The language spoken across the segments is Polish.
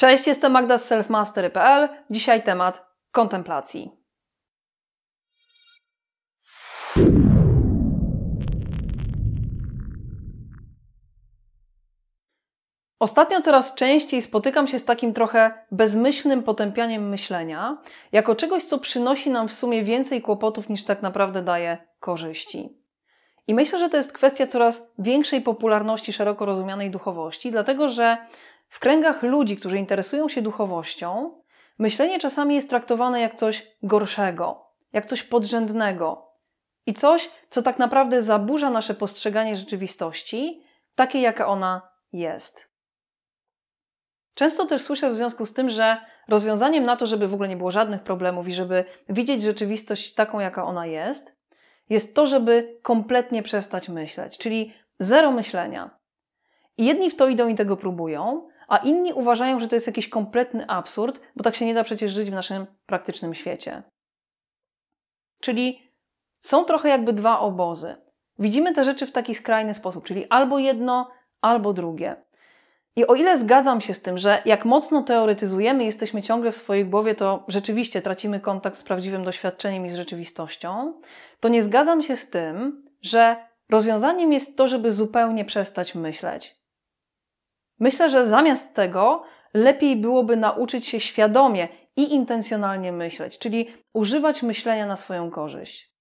Cześć, jestem Magda z selfmastery.pl. Dzisiaj temat kontemplacji. Ostatnio coraz częściej spotykam się z takim trochę bezmyślnym potępianiem myślenia, jako czegoś, co przynosi nam w sumie więcej kłopotów niż tak naprawdę daje korzyści. I myślę, że to jest kwestia coraz większej popularności szeroko rozumianej duchowości, dlatego że w kręgach ludzi, którzy interesują się duchowością, myślenie czasami jest traktowane jak coś gorszego, jak coś podrzędnego i coś, co tak naprawdę zaburza nasze postrzeganie rzeczywistości, takiej jaka ona jest. Często też słyszę w związku z tym, że rozwiązaniem na to, żeby w ogóle nie było żadnych problemów i żeby widzieć rzeczywistość taką, jaka ona jest, jest to, żeby kompletnie przestać myśleć, czyli zero myślenia. I jedni w to idą i tego próbują, a inni uważają, że to jest jakiś kompletny absurd, bo tak się nie da przecież żyć w naszym praktycznym świecie. Czyli są trochę jakby dwa obozy. Widzimy te rzeczy w taki skrajny sposób, czyli albo jedno, albo drugie. I o ile zgadzam się z tym, że jak mocno teoretyzujemy, jesteśmy ciągle w swojej głowie, to rzeczywiście tracimy kontakt z prawdziwym doświadczeniem i z rzeczywistością, to nie zgadzam się z tym, że rozwiązaniem jest to, żeby zupełnie przestać myśleć. Myślę, że zamiast tego lepiej byłoby nauczyć się świadomie i intencjonalnie myśleć, czyli używać myślenia na swoją korzyść.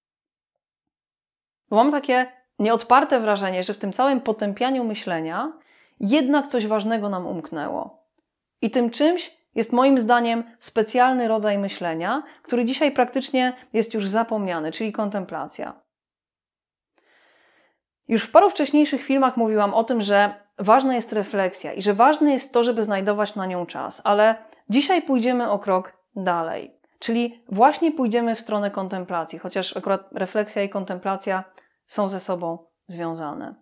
Bo mam takie nieodparte wrażenie, że w tym całym potępianiu myślenia jednak coś ważnego nam umknęło. I tym czymś jest moim zdaniem specjalny rodzaj myślenia, który dzisiaj praktycznie jest już zapomniany, czyli kontemplacja. Już w paru wcześniejszych filmach mówiłam o tym, że ważna jest refleksja i że ważne jest to, żeby znajdować na nią czas, ale dzisiaj pójdziemy o krok dalej. Czyli właśnie pójdziemy w stronę kontemplacji, chociaż akurat refleksja i kontemplacja są ze sobą związane.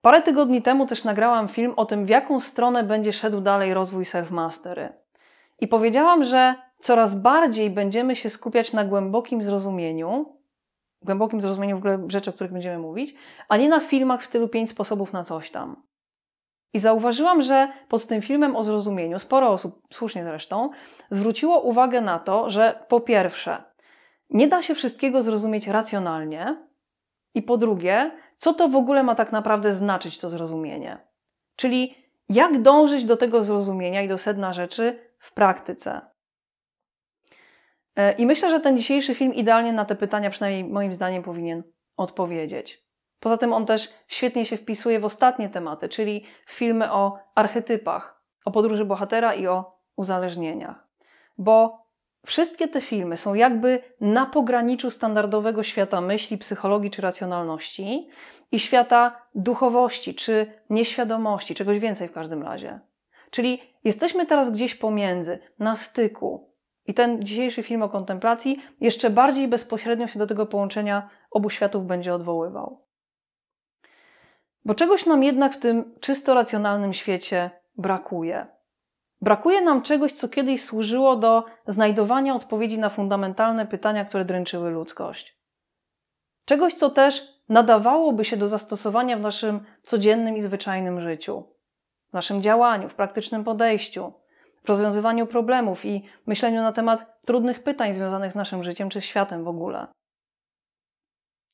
Parę tygodni temu też nagrałam film o tym, w jaką stronę będzie szedł dalej rozwój self-mastery. I powiedziałam, że coraz bardziej będziemy się skupiać na głębokim zrozumieniu, głębokim zrozumieniu w ogóle rzeczy, o których będziemy mówić, a nie na filmach w stylu pięć sposobów na coś tam. I zauważyłam, że pod tym filmem o zrozumieniu sporo osób, słusznie zresztą, zwróciło uwagę na to, że po pierwsze, nie da się wszystkiego zrozumieć racjonalnie, i po drugie, co to w ogóle ma tak naprawdę znaczyć to zrozumienie? Czyli jak dążyć do tego zrozumienia i do sedna rzeczy w praktyce? E, I myślę, że ten dzisiejszy film idealnie na te pytania, przynajmniej moim zdaniem, powinien odpowiedzieć. Poza tym on też świetnie się wpisuje w ostatnie tematy, czyli filmy o archetypach, o podróży bohatera i o uzależnieniach. Bo wszystkie te filmy są jakby na pograniczu standardowego świata myśli, psychologii czy racjonalności i świata duchowości czy nieświadomości, czegoś więcej w każdym razie. Czyli jesteśmy teraz gdzieś pomiędzy, na styku, i ten dzisiejszy film o kontemplacji jeszcze bardziej bezpośrednio się do tego połączenia obu światów będzie odwoływał. Bo czegoś nam jednak w tym czysto racjonalnym świecie brakuje. Brakuje nam czegoś, co kiedyś służyło do znajdowania odpowiedzi na fundamentalne pytania, które dręczyły ludzkość. Czegoś, co też nadawałoby się do zastosowania w naszym codziennym i zwyczajnym życiu, w naszym działaniu, w praktycznym podejściu w rozwiązywaniu problemów i myśleniu na temat trudnych pytań związanych z naszym życiem czy światem w ogóle.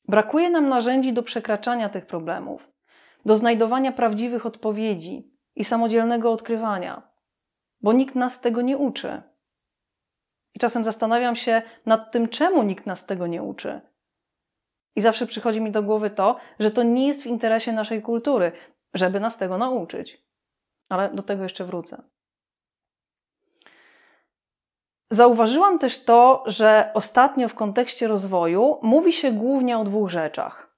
Brakuje nam narzędzi do przekraczania tych problemów, do znajdowania prawdziwych odpowiedzi i samodzielnego odkrywania, bo nikt nas tego nie uczy. I czasem zastanawiam się nad tym, czemu nikt nas tego nie uczy. I zawsze przychodzi mi do głowy to, że to nie jest w interesie naszej kultury, żeby nas tego nauczyć. Ale do tego jeszcze wrócę. Zauważyłam też to, że ostatnio w kontekście rozwoju mówi się głównie o dwóch rzeczach.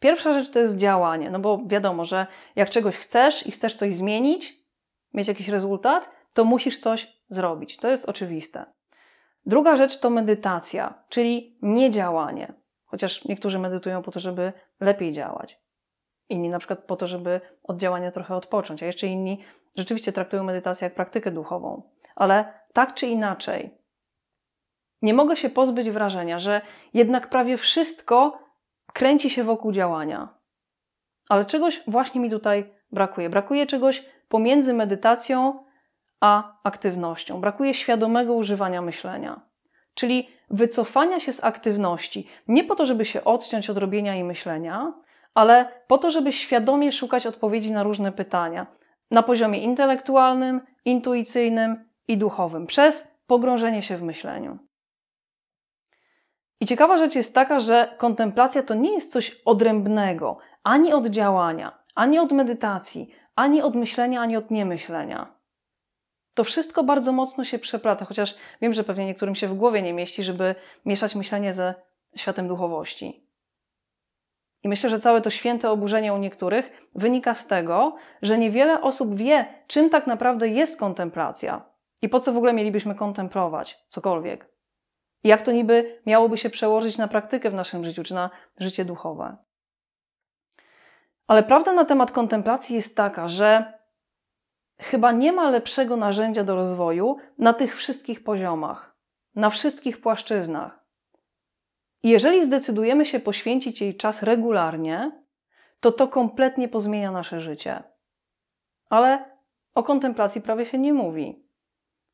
Pierwsza rzecz to jest działanie, no bo wiadomo, że jak czegoś chcesz i chcesz coś zmienić, mieć jakiś rezultat, to musisz coś zrobić. To jest oczywiste. Druga rzecz to medytacja, czyli niedziałanie. Chociaż niektórzy medytują po to, żeby lepiej działać. Inni na przykład po to, żeby od działania trochę odpocząć, a jeszcze inni rzeczywiście traktują medytację jak praktykę duchową. Ale tak czy inaczej, nie mogę się pozbyć wrażenia, że jednak prawie wszystko kręci się wokół działania. Ale czegoś właśnie mi tutaj brakuje. Brakuje czegoś pomiędzy medytacją a aktywnością. Brakuje świadomego używania myślenia. Czyli wycofania się z aktywności, nie po to, żeby się odciąć od robienia i myślenia, ale po to, żeby świadomie szukać odpowiedzi na różne pytania na poziomie intelektualnym, intuicyjnym, i duchowym przez pogrążenie się w myśleniu. I ciekawa rzecz jest taka, że kontemplacja to nie jest coś odrębnego ani od działania, ani od medytacji, ani od myślenia, ani od niemyślenia. To wszystko bardzo mocno się przeplata, chociaż wiem, że pewnie niektórym się w głowie nie mieści, żeby mieszać myślenie ze światem duchowości. I myślę, że całe to święte oburzenie u niektórych wynika z tego, że niewiele osób wie, czym tak naprawdę jest kontemplacja, i po co w ogóle mielibyśmy kontemplować cokolwiek? I jak to niby miałoby się przełożyć na praktykę w naszym życiu, czy na życie duchowe? Ale prawda na temat kontemplacji jest taka, że chyba nie ma lepszego narzędzia do rozwoju na tych wszystkich poziomach, na wszystkich płaszczyznach. I jeżeli zdecydujemy się poświęcić jej czas regularnie, to to kompletnie pozmienia nasze życie. Ale o kontemplacji prawie się nie mówi.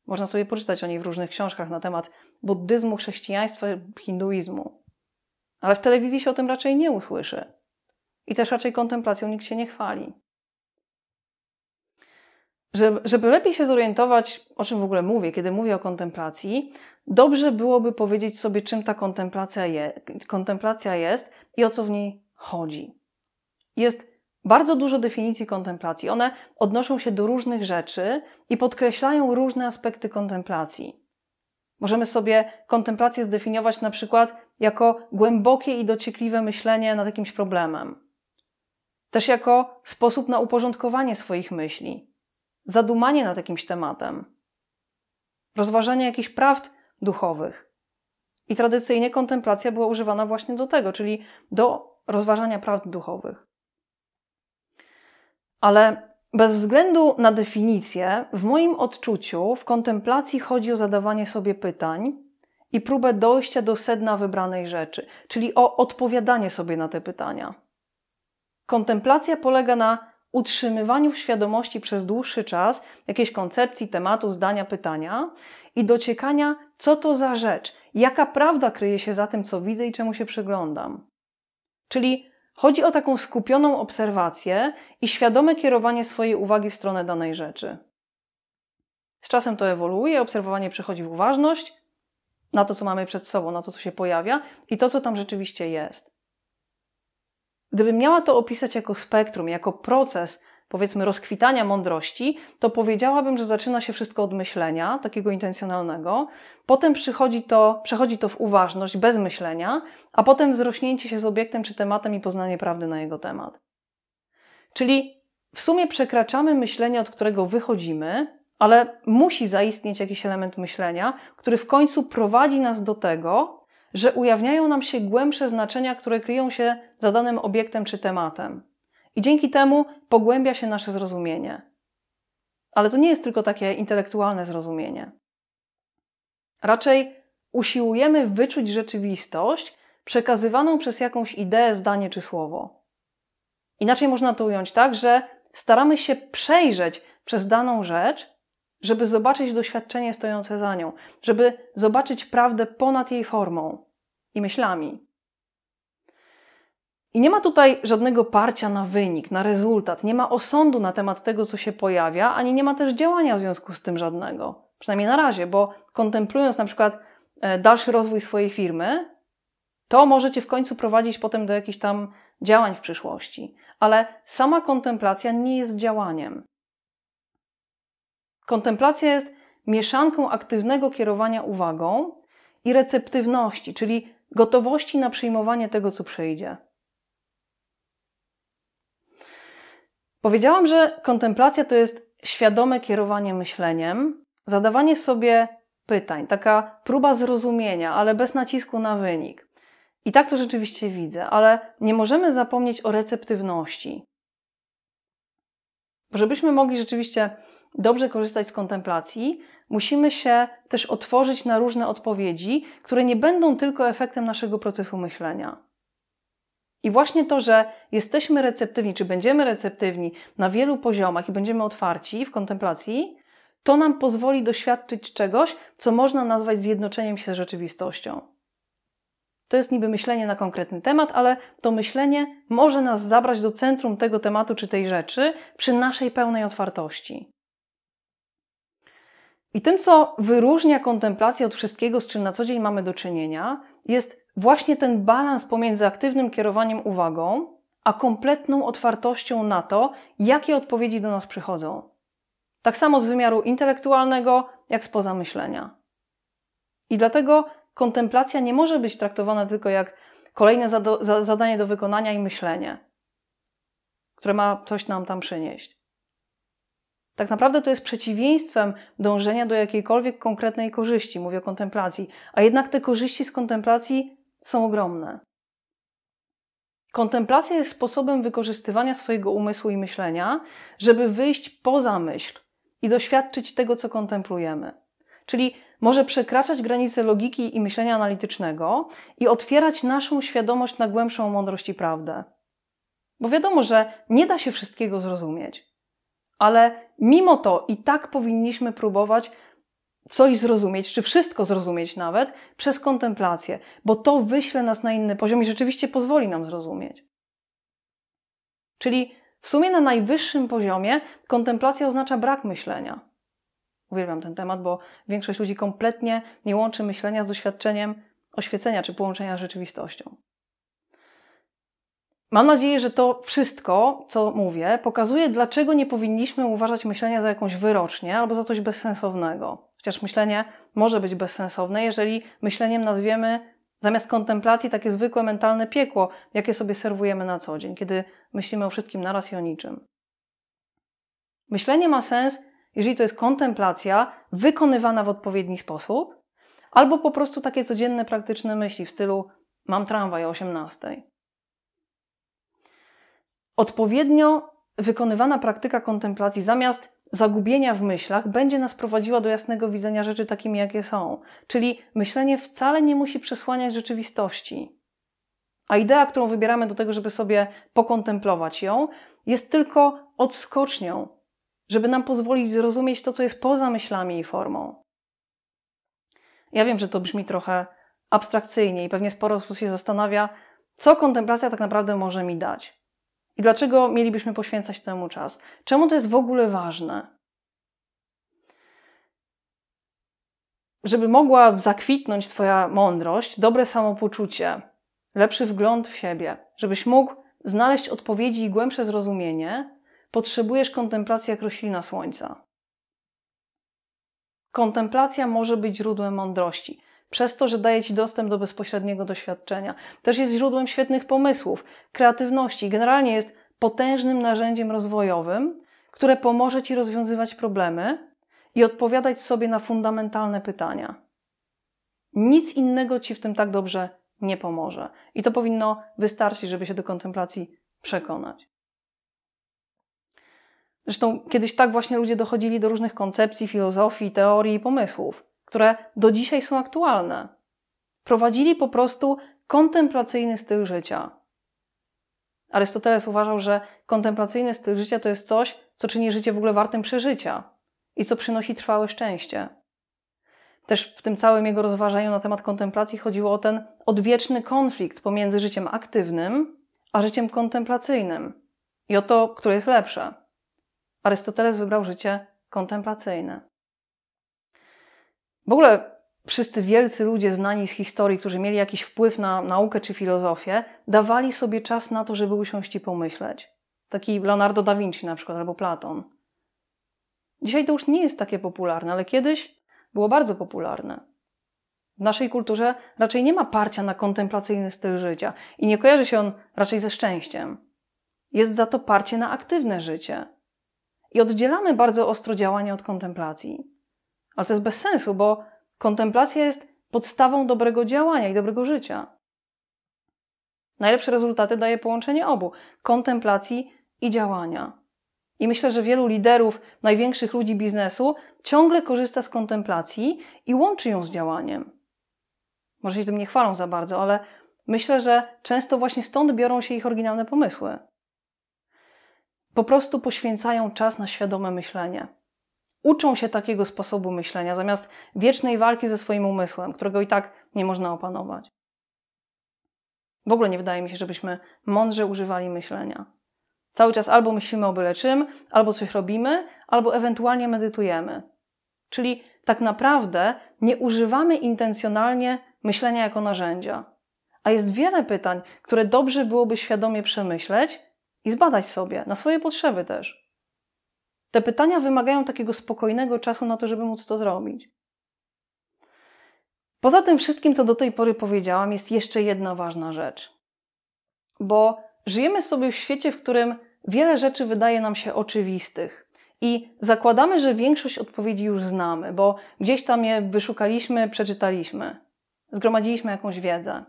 Można sobie poczytać o niej w różnych książkach na temat buddyzmu, chrześcijaństwa, hinduizmu. Ale w telewizji się o tym raczej nie usłyszy. I też raczej kontemplacją nikt się nie chwali. Żeby, żeby lepiej się zorientować, o czym w ogóle mówię, kiedy mówię o kontemplacji, dobrze byłoby powiedzieć sobie, czym ta kontemplacja, je, kontemplacja jest i o co w niej chodzi. Jest bardzo dużo definicji kontemplacji. One odnoszą się do różnych rzeczy i podkreślają różne aspekty kontemplacji. Możemy sobie kontemplację zdefiniować na przykład jako głębokie i dociekliwe myślenie nad jakimś problemem, też jako sposób na uporządkowanie swoich myśli, zadumanie nad jakimś tematem, rozważanie jakichś prawd duchowych. I tradycyjnie kontemplacja była używana właśnie do tego, czyli do rozważania prawd duchowych. Ale bez względu na definicję, w moim odczuciu w kontemplacji chodzi o zadawanie sobie pytań i próbę dojścia do sedna wybranej rzeczy, czyli o odpowiadanie sobie na te pytania. Kontemplacja polega na utrzymywaniu w świadomości przez dłuższy czas jakiejś koncepcji, tematu, zdania, pytania i dociekania, co to za rzecz, jaka prawda kryje się za tym, co widzę i czemu się przyglądam. Czyli Chodzi o taką skupioną obserwację i świadome kierowanie swojej uwagi w stronę danej rzeczy. Z czasem to ewoluuje, obserwowanie przechodzi w uważność na to, co mamy przed sobą, na to, co się pojawia i to, co tam rzeczywiście jest. Gdybym miała to opisać jako spektrum, jako proces, powiedzmy rozkwitania mądrości, to powiedziałabym, że zaczyna się wszystko od myślenia, takiego intencjonalnego, potem przychodzi to, przechodzi to w uważność bez myślenia, a potem wzrośnięcie się z obiektem czy tematem i poznanie prawdy na jego temat. Czyli w sumie przekraczamy myślenie, od którego wychodzimy, ale musi zaistnieć jakiś element myślenia, który w końcu prowadzi nas do tego, że ujawniają nam się głębsze znaczenia, które kryją się za danym obiektem czy tematem. I dzięki temu pogłębia się nasze zrozumienie. Ale to nie jest tylko takie intelektualne zrozumienie. Raczej usiłujemy wyczuć rzeczywistość przekazywaną przez jakąś ideę, zdanie czy słowo. Inaczej można to ująć tak, że staramy się przejrzeć przez daną rzecz, żeby zobaczyć doświadczenie stojące za nią, żeby zobaczyć prawdę ponad jej formą i myślami. I nie ma tutaj żadnego parcia na wynik, na rezultat, nie ma osądu na temat tego, co się pojawia, ani nie ma też działania w związku z tym żadnego. Przynajmniej na razie, bo kontemplując na przykład e, dalszy rozwój swojej firmy, to możecie w końcu prowadzić potem do jakichś tam działań w przyszłości. Ale sama kontemplacja nie jest działaniem. Kontemplacja jest mieszanką aktywnego kierowania uwagą i receptywności, czyli gotowości na przyjmowanie tego, co przyjdzie. Powiedziałam, że kontemplacja to jest świadome kierowanie myśleniem, zadawanie sobie pytań, taka próba zrozumienia, ale bez nacisku na wynik. I tak to rzeczywiście widzę, ale nie możemy zapomnieć o receptywności. Żebyśmy mogli rzeczywiście dobrze korzystać z kontemplacji, musimy się też otworzyć na różne odpowiedzi, które nie będą tylko efektem naszego procesu myślenia. I właśnie to, że jesteśmy receptywni, czy będziemy receptywni na wielu poziomach i będziemy otwarci w kontemplacji, to nam pozwoli doświadczyć czegoś, co można nazwać zjednoczeniem się z rzeczywistością. To jest niby myślenie na konkretny temat, ale to myślenie może nas zabrać do centrum tego tematu czy tej rzeczy przy naszej pełnej otwartości. I tym, co wyróżnia kontemplację od wszystkiego, z czym na co dzień mamy do czynienia, jest Właśnie ten balans pomiędzy aktywnym kierowaniem uwagą, a kompletną otwartością na to, jakie odpowiedzi do nas przychodzą. Tak samo z wymiaru intelektualnego, jak z myślenia. I dlatego kontemplacja nie może być traktowana tylko jak kolejne zadanie do wykonania i myślenie, które ma coś nam tam przynieść. Tak naprawdę to jest przeciwieństwem dążenia do jakiejkolwiek konkretnej korzyści, mówię o kontemplacji, a jednak te korzyści z kontemplacji są ogromne. Kontemplacja jest sposobem wykorzystywania swojego umysłu i myślenia, żeby wyjść poza myśl i doświadczyć tego, co kontemplujemy. Czyli może przekraczać granice logiki i myślenia analitycznego i otwierać naszą świadomość na głębszą mądrość i prawdę. Bo wiadomo, że nie da się wszystkiego zrozumieć, ale mimo to i tak powinniśmy próbować coś zrozumieć, czy wszystko zrozumieć nawet przez kontemplację, bo to wyśle nas na inny poziom i rzeczywiście pozwoli nam zrozumieć. Czyli w sumie na najwyższym poziomie kontemplacja oznacza brak myślenia. Uwielbiam ten temat, bo większość ludzi kompletnie nie łączy myślenia z doświadczeniem oświecenia czy połączenia z rzeczywistością. Mam nadzieję, że to wszystko, co mówię, pokazuje, dlaczego nie powinniśmy uważać myślenia za jakąś wyrocznie albo za coś bezsensownego. Chociaż myślenie może być bezsensowne, jeżeli myśleniem nazwiemy zamiast kontemplacji takie zwykłe mentalne piekło, jakie sobie serwujemy na co dzień, kiedy myślimy o wszystkim naraz i o niczym. Myślenie ma sens, jeżeli to jest kontemplacja wykonywana w odpowiedni sposób, albo po prostu takie codzienne, praktyczne myśli w stylu mam tramwaj o 18. Odpowiednio wykonywana praktyka kontemplacji zamiast zagubienia w myślach będzie nas prowadziła do jasnego widzenia rzeczy takimi, jakie są. Czyli myślenie wcale nie musi przesłaniać rzeczywistości. A idea, którą wybieramy do tego, żeby sobie pokontemplować ją, jest tylko odskocznią, żeby nam pozwolić zrozumieć to, co jest poza myślami i formą. Ja wiem, że to brzmi trochę abstrakcyjnie i pewnie sporo osób się zastanawia, co kontemplacja tak naprawdę może mi dać. I dlaczego mielibyśmy poświęcać temu czas? Czemu to jest w ogóle ważne? Żeby mogła zakwitnąć Twoja mądrość, dobre samopoczucie, lepszy wgląd w siebie, żebyś mógł znaleźć odpowiedzi i głębsze zrozumienie, potrzebujesz kontemplacji jak roślina słońca. Kontemplacja może być źródłem mądrości przez to, że daje ci dostęp do bezpośredniego doświadczenia. Też jest źródłem świetnych pomysłów, kreatywności, generalnie jest potężnym narzędziem rozwojowym, które pomoże ci rozwiązywać problemy i odpowiadać sobie na fundamentalne pytania. Nic innego ci w tym tak dobrze nie pomoże. I to powinno wystarczyć, żeby się do kontemplacji przekonać. Zresztą kiedyś tak właśnie ludzie dochodzili do różnych koncepcji, filozofii, teorii i pomysłów które do dzisiaj są aktualne. Prowadzili po prostu kontemplacyjny styl życia. Arystoteles uważał, że kontemplacyjny styl życia to jest coś, co czyni życie w ogóle wartym przeżycia i co przynosi trwałe szczęście. Też w tym całym jego rozważaniu na temat kontemplacji chodziło o ten odwieczny konflikt pomiędzy życiem aktywnym a życiem kontemplacyjnym i o to, które jest lepsze. Arystoteles wybrał życie kontemplacyjne. W ogóle wszyscy wielcy ludzie znani z historii, którzy mieli jakiś wpływ na naukę czy filozofię, dawali sobie czas na to, żeby usiąść i pomyśleć. Taki Leonardo da Vinci na przykład, albo Platon. Dzisiaj to już nie jest takie popularne, ale kiedyś było bardzo popularne. W naszej kulturze raczej nie ma parcia na kontemplacyjny styl życia i nie kojarzy się on raczej ze szczęściem. Jest za to parcie na aktywne życie. I oddzielamy bardzo ostro działanie od kontemplacji. Ale to jest bez sensu, bo kontemplacja jest podstawą dobrego działania i dobrego życia. Najlepsze rezultaty daje połączenie obu kontemplacji i działania. I myślę, że wielu liderów, największych ludzi biznesu ciągle korzysta z kontemplacji i łączy ją z działaniem. Może się tym nie chwalą za bardzo, ale myślę, że często właśnie stąd biorą się ich oryginalne pomysły. Po prostu poświęcają czas na świadome myślenie uczą się takiego sposobu myślenia, zamiast wiecznej walki ze swoim umysłem, którego i tak nie można opanować. W ogóle nie wydaje mi się, żebyśmy mądrze używali myślenia. Cały czas albo myślimy o byle czym, albo coś robimy, albo ewentualnie medytujemy. Czyli tak naprawdę nie używamy intencjonalnie myślenia jako narzędzia. A jest wiele pytań, które dobrze byłoby świadomie przemyśleć i zbadać sobie, na swoje potrzeby też. Te pytania wymagają takiego spokojnego czasu na to, żeby móc to zrobić. Poza tym wszystkim, co do tej pory powiedziałam, jest jeszcze jedna ważna rzecz. Bo żyjemy sobie w świecie, w którym wiele rzeczy wydaje nam się oczywistych. I zakładamy, że większość odpowiedzi już znamy, bo gdzieś tam je wyszukaliśmy, przeczytaliśmy, zgromadziliśmy jakąś wiedzę.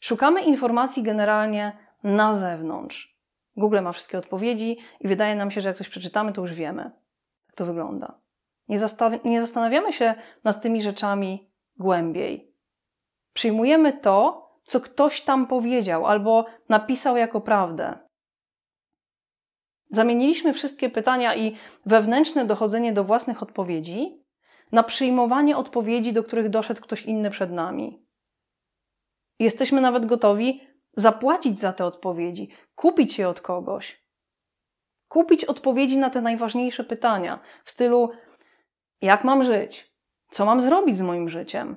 Szukamy informacji generalnie na zewnątrz. Google ma wszystkie odpowiedzi i wydaje nam się, że jak coś przeczytamy, to już wiemy. jak to wygląda. Nie, zastaw- nie zastanawiamy się nad tymi rzeczami głębiej. Przyjmujemy to, co ktoś tam powiedział albo napisał jako prawdę. Zamieniliśmy wszystkie pytania i wewnętrzne dochodzenie do własnych odpowiedzi na przyjmowanie odpowiedzi, do których doszedł ktoś inny przed nami. Jesteśmy nawet gotowi zapłacić za te odpowiedzi, kupić je od kogoś, kupić odpowiedzi na te najważniejsze pytania w stylu: jak mam żyć? Co mam zrobić z moim życiem?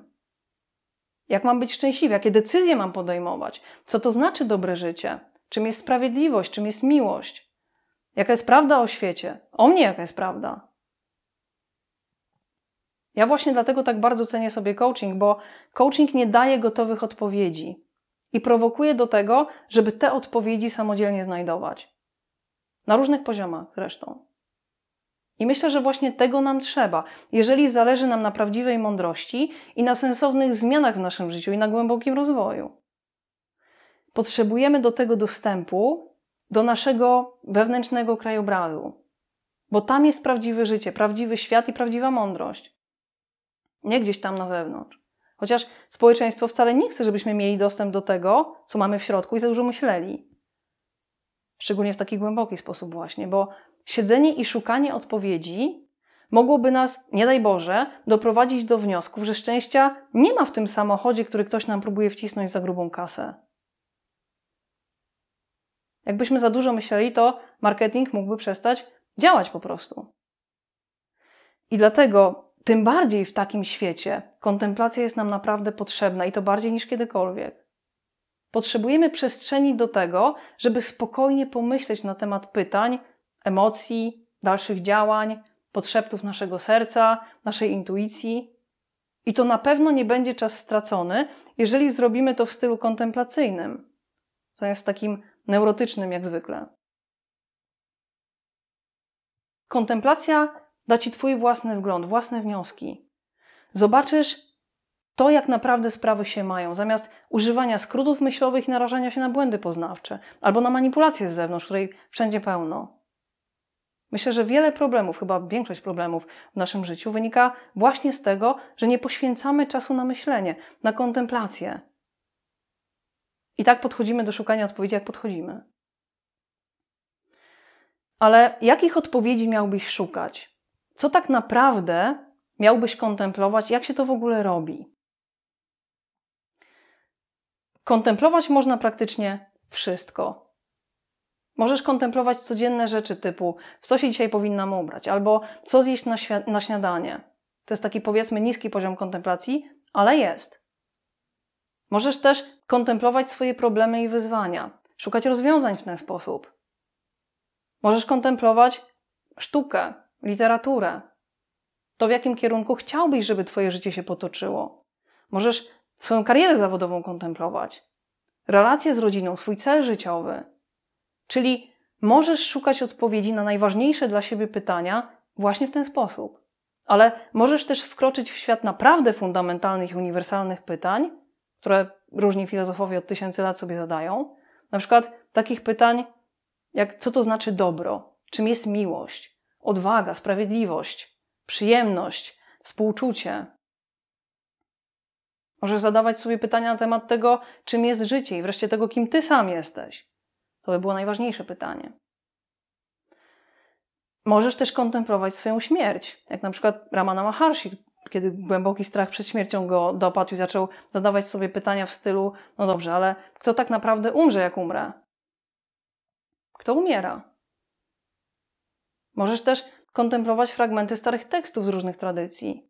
Jak mam być szczęśliwy? Jakie decyzje mam podejmować? Co to znaczy dobre życie? Czym jest sprawiedliwość? Czym jest miłość? Jaka jest prawda o świecie? O mnie jaka jest prawda? Ja właśnie dlatego tak bardzo cenię sobie coaching, bo coaching nie daje gotowych odpowiedzi i prowokuje do tego, żeby te odpowiedzi samodzielnie znajdować. Na różnych poziomach zresztą. I myślę, że właśnie tego nam trzeba. Jeżeli zależy nam na prawdziwej mądrości i na sensownych zmianach w naszym życiu i na głębokim rozwoju, potrzebujemy do tego dostępu, do naszego wewnętrznego krajobrazu, bo tam jest prawdziwe życie, prawdziwy świat i prawdziwa mądrość. Nie gdzieś tam na zewnątrz. Chociaż społeczeństwo wcale nie chce, żebyśmy mieli dostęp do tego, co mamy w środku i za dużo myśleli. Szczególnie w taki głęboki sposób, właśnie, bo siedzenie i szukanie odpowiedzi mogłoby nas, nie daj Boże, doprowadzić do wniosków, że szczęścia nie ma w tym samochodzie, który ktoś nam próbuje wcisnąć za grubą kasę. Jakbyśmy za dużo myśleli, to marketing mógłby przestać działać po prostu. I dlatego tym bardziej w takim świecie kontemplacja jest nam naprawdę potrzebna i to bardziej niż kiedykolwiek. Potrzebujemy przestrzeni do tego, żeby spokojnie pomyśleć na temat pytań, emocji, dalszych działań, potrzebów naszego serca, naszej intuicji. I to na pewno nie będzie czas stracony, jeżeli zrobimy to w stylu kontemplacyjnym, zamiast takim neurotycznym jak zwykle. Kontemplacja da ci Twój własny wgląd, własne wnioski. Zobaczysz to, jak naprawdę sprawy się mają, zamiast używania skrótów myślowych i narażania się na błędy poznawcze albo na manipulację z zewnątrz, której wszędzie pełno. Myślę, że wiele problemów, chyba większość problemów w naszym życiu wynika właśnie z tego, że nie poświęcamy czasu na myślenie, na kontemplację. I tak podchodzimy do szukania odpowiedzi, jak podchodzimy. Ale jakich odpowiedzi miałbyś szukać? co tak naprawdę miałbyś kontemplować, jak się to w ogóle robi. Kontemplować można praktycznie wszystko. Możesz kontemplować codzienne rzeczy typu w co się dzisiaj powinnam ubrać, albo co zjeść na, na śniadanie. To jest taki powiedzmy niski poziom kontemplacji, ale jest. Możesz też kontemplować swoje problemy i wyzwania, szukać rozwiązań w ten sposób. Możesz kontemplować sztukę, literaturę, to w jakim kierunku chciałbyś, żeby Twoje życie się potoczyło. Możesz swoją karierę zawodową kontemplować, relacje z rodziną, swój cel życiowy. Czyli możesz szukać odpowiedzi na najważniejsze dla siebie pytania właśnie w ten sposób. Ale możesz też wkroczyć w świat naprawdę fundamentalnych i uniwersalnych pytań, które różni filozofowie od tysięcy lat sobie zadają. Na przykład takich pytań jak co to znaczy dobro, czym jest miłość, odwaga, sprawiedliwość, przyjemność, współczucie. Możesz zadawać sobie pytania na temat tego, czym jest życie i wreszcie tego, kim ty sam jesteś. To by było najważniejsze pytanie. Możesz też kontemplować swoją śmierć, jak na przykład Ramana Maharshi, kiedy głęboki strach przed śmiercią go dopadł i zaczął zadawać sobie pytania w stylu: No dobrze, ale kto tak naprawdę umrze, jak umrę? Kto umiera? Możesz też kontemplować fragmenty starych tekstów z różnych tradycji.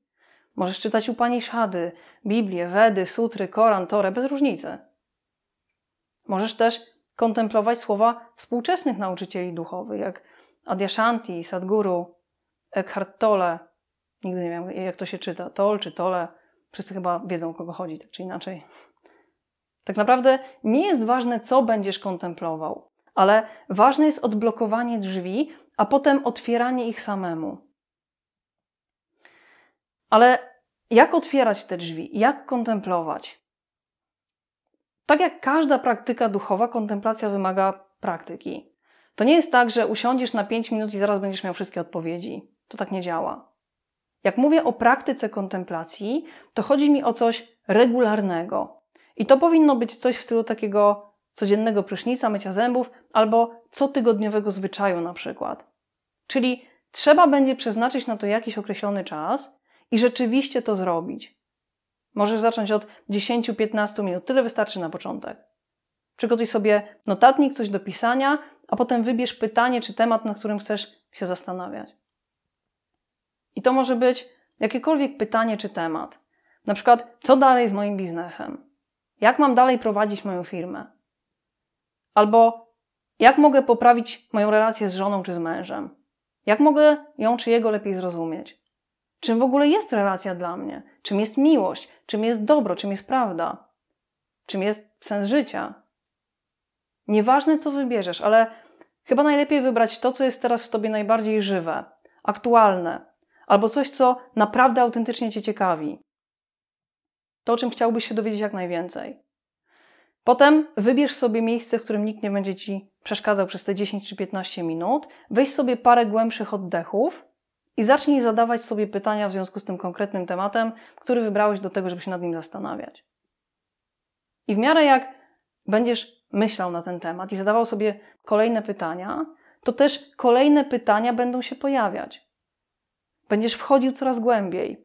Możesz czytać Upaniszady, Biblię, Wedy, Sutry, Koran, Tore bez różnicy. Możesz też kontemplować słowa współczesnych nauczycieli duchowych, jak Adyashanti, Sadguru, Eckhart Tolle. Nigdy nie wiem, jak to się czyta. Tol czy Tole. Wszyscy chyba wiedzą, o kogo chodzi, tak czy inaczej. Tak naprawdę nie jest ważne, co będziesz kontemplował, ale ważne jest odblokowanie drzwi a potem otwieranie ich samemu. Ale jak otwierać te drzwi? Jak kontemplować? Tak jak każda praktyka duchowa, kontemplacja wymaga praktyki. To nie jest tak, że usiądziesz na 5 minut i zaraz będziesz miał wszystkie odpowiedzi. To tak nie działa. Jak mówię o praktyce kontemplacji, to chodzi mi o coś regularnego. I to powinno być coś w stylu takiego codziennego prysznica, mycia zębów albo cotygodniowego zwyczaju na przykład. Czyli trzeba będzie przeznaczyć na to jakiś określony czas i rzeczywiście to zrobić. Możesz zacząć od 10-15 minut, tyle wystarczy na początek. Przygotuj sobie notatnik, coś do pisania, a potem wybierz pytanie czy temat, na którym chcesz się zastanawiać. I to może być jakiekolwiek pytanie czy temat. Na przykład, co dalej z moim biznesem? Jak mam dalej prowadzić moją firmę? Albo jak mogę poprawić moją relację z żoną czy z mężem? Jak mogę ją czy jego lepiej zrozumieć? Czym w ogóle jest relacja dla mnie? Czym jest miłość? Czym jest dobro? Czym jest prawda? Czym jest sens życia? Nieważne, co wybierzesz, ale chyba najlepiej wybrać to, co jest teraz w tobie najbardziej żywe, aktualne, albo coś, co naprawdę autentycznie cię ciekawi. To, o czym chciałbyś się dowiedzieć jak najwięcej. Potem wybierz sobie miejsce, w którym nikt nie będzie ci przeszkadzał przez te 10 czy 15 minut, weź sobie parę głębszych oddechów i zacznij zadawać sobie pytania w związku z tym konkretnym tematem, który wybrałeś do tego, żeby się nad nim zastanawiać. I w miarę jak będziesz myślał na ten temat i zadawał sobie kolejne pytania, to też kolejne pytania będą się pojawiać. Będziesz wchodził coraz głębiej.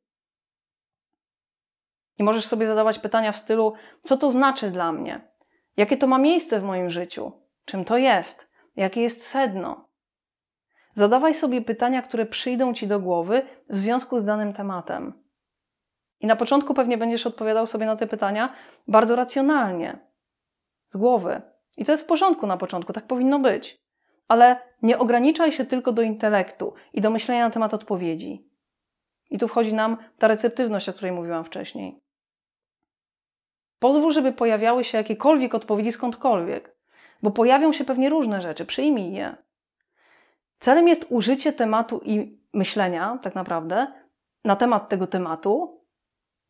I możesz sobie zadawać pytania w stylu: Co to znaczy dla mnie? Jakie to ma miejsce w moim życiu? Czym to jest? Jakie jest sedno? Zadawaj sobie pytania, które przyjdą ci do głowy w związku z danym tematem. I na początku pewnie będziesz odpowiadał sobie na te pytania bardzo racjonalnie, z głowy. I to jest w porządku na początku, tak powinno być. Ale nie ograniczaj się tylko do intelektu i do myślenia na temat odpowiedzi. I tu wchodzi nam ta receptywność, o której mówiłam wcześniej. Pozwól, żeby pojawiały się jakiekolwiek odpowiedzi skądkolwiek, bo pojawią się pewnie różne rzeczy, przyjmij je. Celem jest użycie tematu i myślenia, tak naprawdę, na temat tego tematu,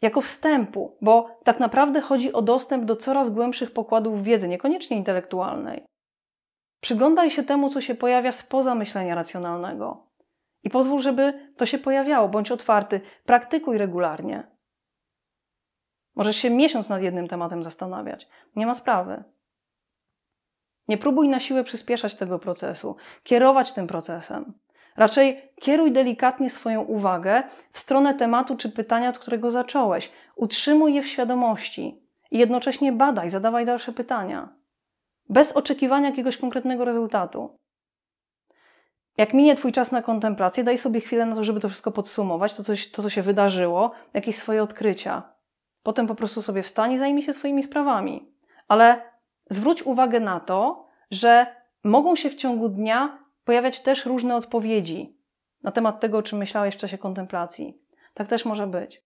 jako wstępu, bo tak naprawdę chodzi o dostęp do coraz głębszych pokładów wiedzy, niekoniecznie intelektualnej. Przyglądaj się temu, co się pojawia spoza myślenia racjonalnego i pozwól, żeby to się pojawiało, bądź otwarty, praktykuj regularnie. Możesz się miesiąc nad jednym tematem zastanawiać. Nie ma sprawy. Nie próbuj na siłę przyspieszać tego procesu, kierować tym procesem. Raczej kieruj delikatnie swoją uwagę w stronę tematu czy pytania, od którego zacząłeś. Utrzymuj je w świadomości i jednocześnie badaj, zadawaj dalsze pytania, bez oczekiwania jakiegoś konkretnego rezultatu. Jak minie Twój czas na kontemplację, daj sobie chwilę na to, żeby to wszystko podsumować, to, coś, to co się wydarzyło, jakieś swoje odkrycia. Potem po prostu sobie wstanie i zajmie się swoimi sprawami. Ale zwróć uwagę na to, że mogą się w ciągu dnia pojawiać też różne odpowiedzi na temat tego, o czym myślałeś w czasie kontemplacji. Tak też może być.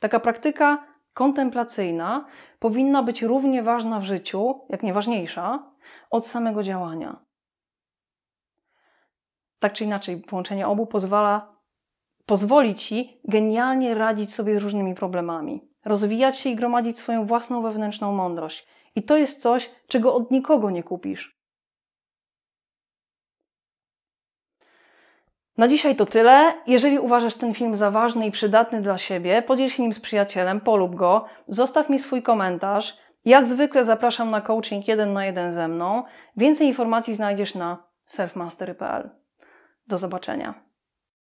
Taka praktyka kontemplacyjna powinna być równie ważna w życiu, jak nieważniejsza, od samego działania. Tak czy inaczej, połączenie obu pozwala pozwoli ci genialnie radzić sobie z różnymi problemami, rozwijać się i gromadzić swoją własną wewnętrzną mądrość. I to jest coś, czego od nikogo nie kupisz. Na dzisiaj to tyle. Jeżeli uważasz ten film za ważny i przydatny dla siebie, podziel się nim z przyjacielem, polub go, zostaw mi swój komentarz. Jak zwykle zapraszam na coaching jeden na jeden ze mną. Więcej informacji znajdziesz na selfmastery.pl. Do zobaczenia.